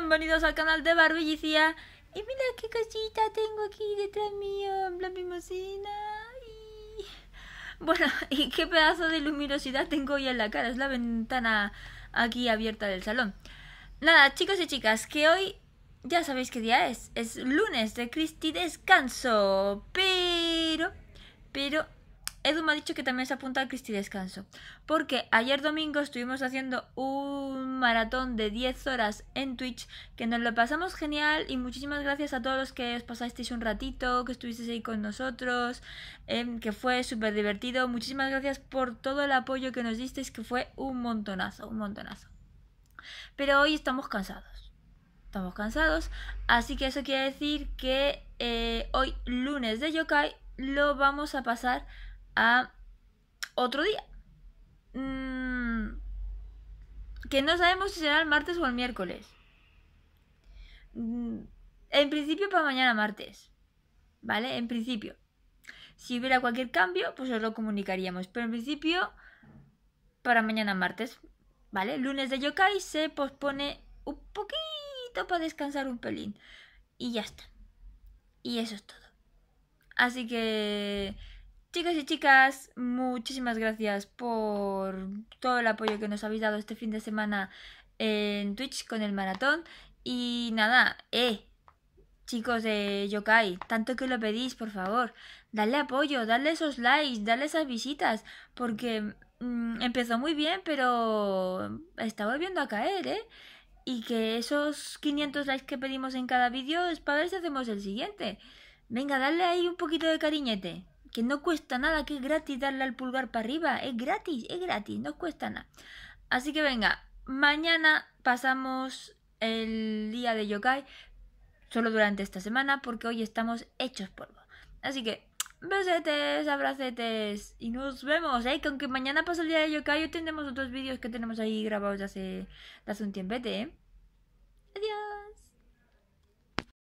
bienvenidos al canal de Barbillicía. Y mira qué cosita tengo aquí detrás mío, La mimosina. Y... Bueno, y qué pedazo de luminosidad tengo hoy en la cara, es la ventana aquí abierta del salón. Nada, chicos y chicas, que hoy ya sabéis qué día es. Es lunes de Cristi Descanso, pero... Pero Edu me ha dicho que también se apunta a Cristi Descanso. Porque ayer domingo estuvimos haciendo un maratón de 10 horas en Twitch, que nos lo pasamos genial y muchísimas gracias a todos los que os pasasteis un ratito, que estuvisteis ahí con nosotros, em, que fue súper divertido. Muchísimas gracias por todo el apoyo que nos disteis, que fue un montonazo, un montonazo. Pero hoy estamos cansados. Estamos cansados, así que eso quiere decir que eh, hoy lunes de Yokai lo vamos a pasar a otro día. Mm, que no sabemos si será el martes o el miércoles. Mm, en principio para mañana martes. ¿Vale? En principio. Si hubiera cualquier cambio, pues os lo comunicaríamos. Pero en principio, para mañana martes. ¿Vale? Lunes de Yokai se pospone un poquito para descansar un pelín. Y ya está. Y eso es todo. Así que Chicos y chicas, muchísimas gracias por todo el apoyo que nos habéis dado este fin de semana en Twitch con el maratón. Y nada, eh, chicos de Yokai, tanto que lo pedís, por favor, dale apoyo, dadle esos likes, dadle esas visitas, porque mm, empezó muy bien, pero está volviendo a caer, ¿eh? Y que esos 500 likes que pedimos en cada vídeo es para ver si hacemos el siguiente. Venga, dale ahí un poquito de cariñete que no cuesta nada, que es gratis darle al pulgar para arriba, es gratis, es gratis, no cuesta nada. Así que venga, mañana pasamos el día de yokai, solo durante esta semana, porque hoy estamos hechos polvo. Así que, besetes, abracetes, y nos vemos, ¿eh? Que aunque mañana pasa el día de yokai, hoy tendremos otros vídeos que tenemos ahí grabados hace, hace un tiempete, ¿eh?